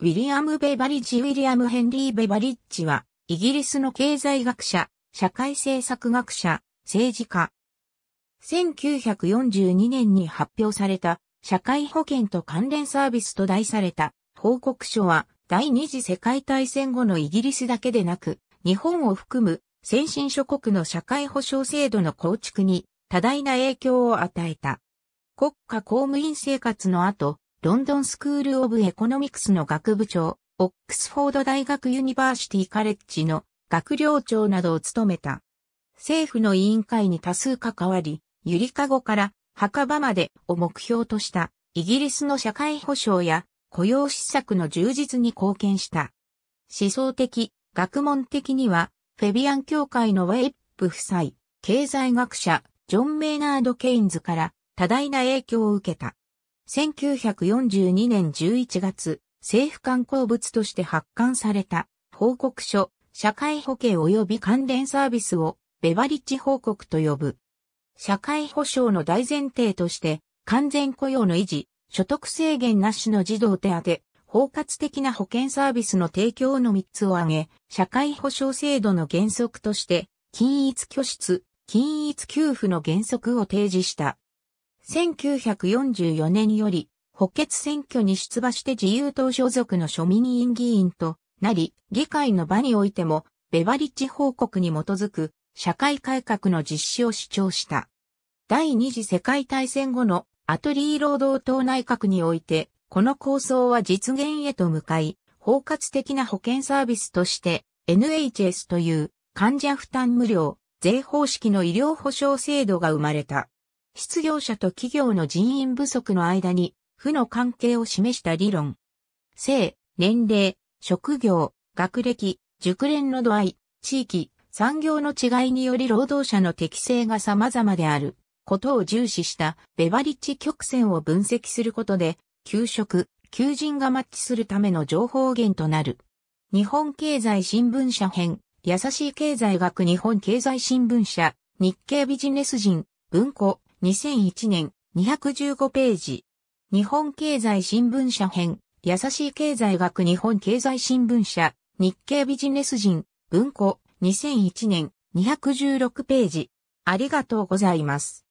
ウィリアム・ベバリッジ・ウィリアム・ヘンリー・ベバリッジは、イギリスの経済学者、社会政策学者、政治家。1942年に発表された、社会保険と関連サービスと題された報告書は、第二次世界大戦後のイギリスだけでなく、日本を含む先進諸国の社会保障制度の構築に多大な影響を与えた。国家公務員生活の後、ロンドンスクール・オブ・エコノミクスの学部長、オックスフォード大学ユニバーシティ・カレッジの学寮長などを務めた。政府の委員会に多数関わり、ゆりかごから墓場までを目標としたイギリスの社会保障や雇用施策の充実に貢献した。思想的、学問的には、フェビアン協会のウェイップ夫妻、経済学者、ジョン・メイナード・ケインズから多大な影響を受けた。1942年11月、政府観光物として発刊された報告書、社会保険及び関連サービスをベバリッジ報告と呼ぶ。社会保障の大前提として、完全雇用の維持、所得制限なしの児童手当、包括的な保険サービスの提供の3つを挙げ、社会保障制度の原則として、均一拠出、均一給付の原則を提示した。1944年より補欠選挙に出馬して自由党所属の庶民委員議員となり、議会の場においても、ベバリッジ報告に基づく社会改革の実施を主張した。第二次世界大戦後のアトリー労働党内閣において、この構想は実現へと向かい、包括的な保険サービスとして NHS という患者負担無料、税方式の医療保障制度が生まれた。失業者と企業の人員不足の間に、負の関係を示した理論。性、年齢、職業、学歴、熟練の度合い、地域、産業の違いにより労働者の適性が様々であることを重視したベバリッジ曲線を分析することで、給食、求人がマッチするための情報源となる。日本経済新聞社編、優しい経済学日本経済新聞社、日経ビジネス人、文庫、2001年、215ページ。日本経済新聞社編、優しい経済学日本経済新聞社、日経ビジネス人、文庫、2001年、216ページ。ありがとうございます。